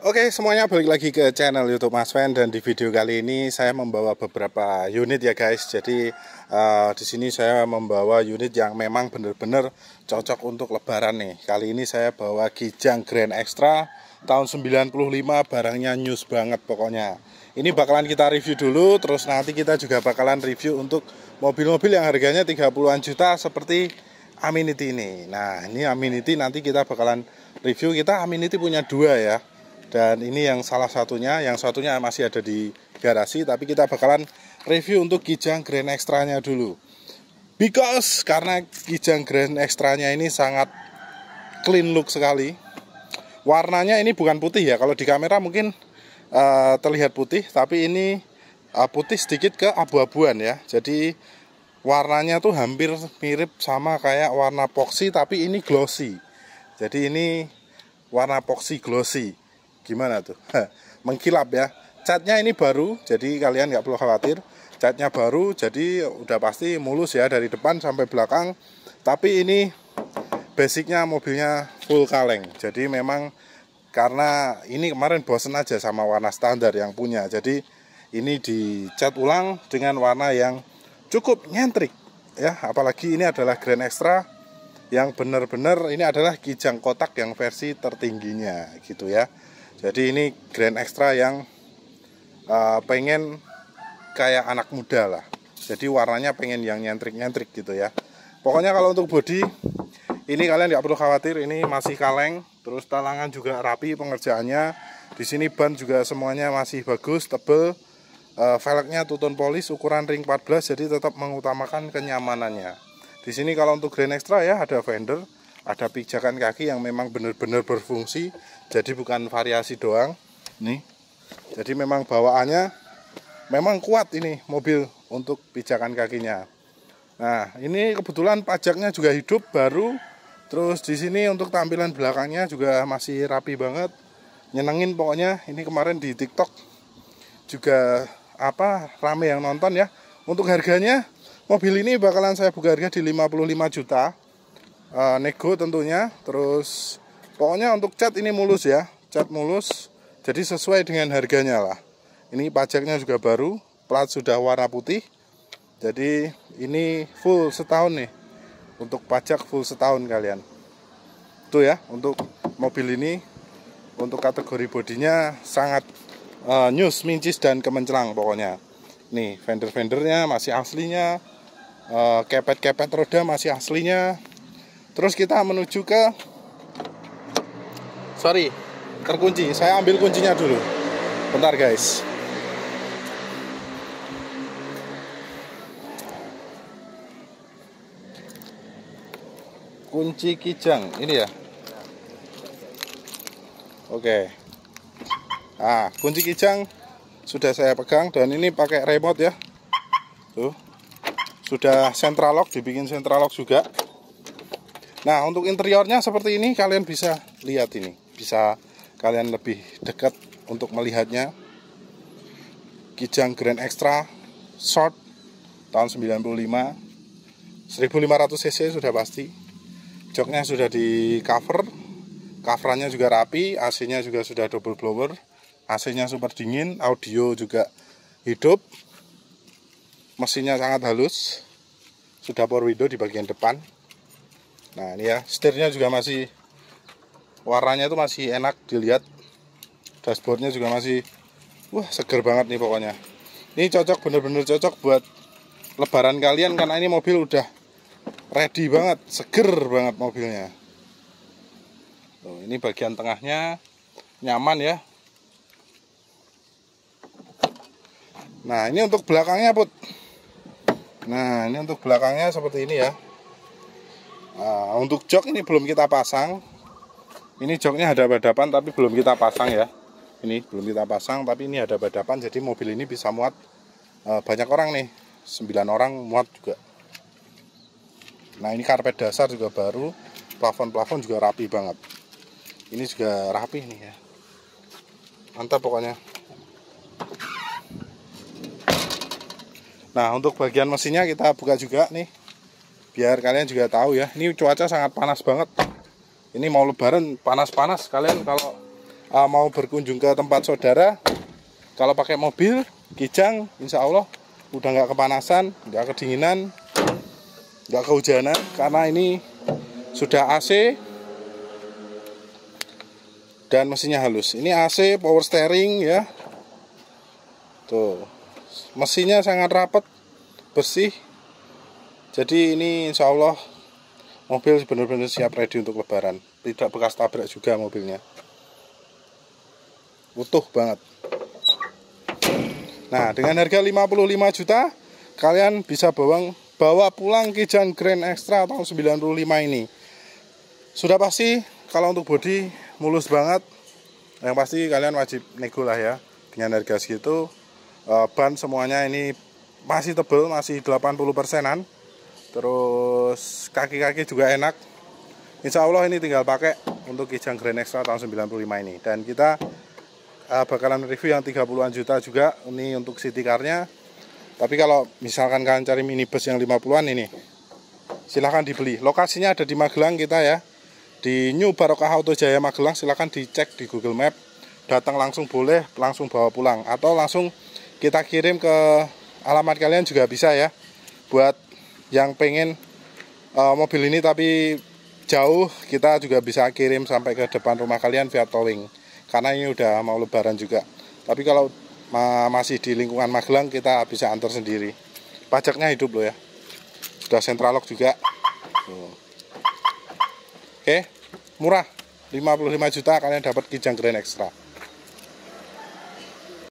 Oke semuanya balik lagi ke channel YouTube Mas Fan dan di video kali ini saya membawa beberapa unit ya guys. Jadi uh, di sini saya membawa unit yang memang benar-benar cocok untuk Lebaran nih. Kali ini saya bawa Kijang Grand Extra tahun 95 barangnya news banget pokoknya. Ini bakalan kita review dulu terus nanti kita juga bakalan review untuk mobil-mobil yang harganya 30-an juta seperti Aminity ini. Nah ini Aminity nanti kita bakalan review kita Aminity punya dua ya dan ini yang salah satunya, yang satunya masih ada di garasi, tapi kita bakalan review untuk Kijang Grand Extra-nya dulu. Because karena Kijang Grand Extra-nya ini sangat clean look sekali. Warnanya ini bukan putih ya, kalau di kamera mungkin uh, terlihat putih, tapi ini uh, putih sedikit ke abu-abuan ya. Jadi warnanya tuh hampir mirip sama kayak warna poxy tapi ini glossy. Jadi ini warna poxy glossy gimana tuh mengkilap ya catnya ini baru jadi kalian nggak perlu khawatir catnya baru jadi udah pasti mulus ya dari depan sampai belakang tapi ini basicnya mobilnya full kaleng jadi memang karena ini kemarin bosen aja sama warna standar yang punya jadi ini dicat ulang dengan warna yang cukup nyentrik ya apalagi ini adalah Grand Extra yang benar-benar ini adalah kijang kotak yang versi tertingginya gitu ya jadi ini grand extra yang uh, pengen kayak anak muda lah jadi warnanya pengen yang nyentrik-nyentrik gitu ya pokoknya kalau untuk body ini kalian nggak perlu khawatir ini masih kaleng terus talangan juga rapi pengerjaannya di sini ban juga semuanya masih bagus tebel uh, velgnya tuton polis ukuran ring 14 jadi tetap mengutamakan kenyamanannya di sini kalau untuk Grand Extra ya ada fender ada pijakan kaki yang memang benar-benar berfungsi jadi bukan variasi doang nih jadi memang bawaannya memang kuat ini mobil untuk pijakan kakinya nah ini kebetulan pajaknya juga hidup baru terus di sini untuk tampilan belakangnya juga masih rapi banget nyenengin pokoknya ini kemarin di tiktok juga apa rame yang nonton ya untuk harganya mobil ini bakalan saya buka harga di 55 juta e, nego tentunya terus pokoknya untuk cat ini mulus ya cat mulus jadi sesuai dengan harganya lah ini pajaknya juga baru plat sudah warna putih jadi ini full setahun nih untuk pajak full setahun kalian itu ya untuk mobil ini untuk kategori bodinya sangat uh, eh, news mincis dan kemencelang pokoknya nih fender-fendernya masih aslinya eh, kepet-kepet uh, roda masih aslinya terus kita menuju ke sorry terkunci saya ambil kuncinya dulu bentar guys kunci kijang ini ya oke okay. nah kunci kijang sudah saya pegang dan ini pakai remote ya tuh sudah central lock dibikin central lock juga nah untuk interiornya seperti ini kalian bisa lihat ini bisa kalian lebih dekat untuk melihatnya Kijang Grand Extra Short tahun 95 1500 cc sudah pasti joknya sudah di cover coverannya juga rapi AC nya juga sudah double blower AC nya super dingin audio juga hidup mesinnya sangat halus sudah power window di bagian depan nah ini ya setirnya juga masih warnanya itu masih enak dilihat dashboardnya juga masih wah seger banget nih pokoknya ini cocok bener-bener cocok buat lebaran kalian karena ini mobil udah ready banget seger banget mobilnya Tuh, ini bagian tengahnya nyaman ya nah ini untuk belakangnya put nah ini untuk belakangnya seperti ini ya nah, untuk jok ini belum kita pasang ini joknya ada badapan tapi belum kita pasang ya ini belum kita pasang tapi ini ada badapan jadi mobil ini bisa muat e, banyak orang nih 9 orang muat juga nah ini karpet dasar juga baru plafon-plafon juga rapi banget ini juga rapi nih ya mantap pokoknya nah untuk bagian mesinnya kita buka juga nih biar kalian juga tahu ya ini cuaca sangat panas banget ini mau lebaran panas-panas kalian kalau uh, mau berkunjung ke tempat saudara kalau pakai mobil kijang insya Allah udah nggak kepanasan nggak kedinginan nggak kehujanan karena ini sudah AC dan mesinnya halus ini AC power steering ya tuh mesinnya sangat rapet bersih jadi ini insya Allah mobil benar-benar siap ready untuk lebaran tidak bekas tabrak juga mobilnya utuh banget nah dengan harga 55 juta kalian bisa bawa bawa pulang kijang Grand Extra tahun 95 ini sudah pasti kalau untuk bodi mulus banget yang pasti kalian wajib nego lah ya dengan harga segitu eh, ban semuanya ini masih tebel masih 80 persenan terus kaki-kaki juga enak Insya Allah ini tinggal pakai untuk Kijang Grand Extra tahun 95 ini dan kita uh, bakalan review yang 30-an juta juga ini untuk city car-nya tapi kalau misalkan kalian cari minibus yang 50-an ini silahkan dibeli lokasinya ada di Magelang kita ya di New Barokah Auto Jaya Magelang silahkan dicek di Google Map datang langsung boleh langsung bawa pulang atau langsung kita kirim ke alamat kalian juga bisa ya buat yang pengen uh, mobil ini tapi jauh kita juga bisa kirim sampai ke depan rumah kalian via towing karena ini udah mau lebaran juga tapi kalau ma masih di lingkungan Magelang kita bisa antar sendiri pajaknya hidup loh ya sudah sentralok juga oke oke murah 55 juta kalian dapat kijang grand extra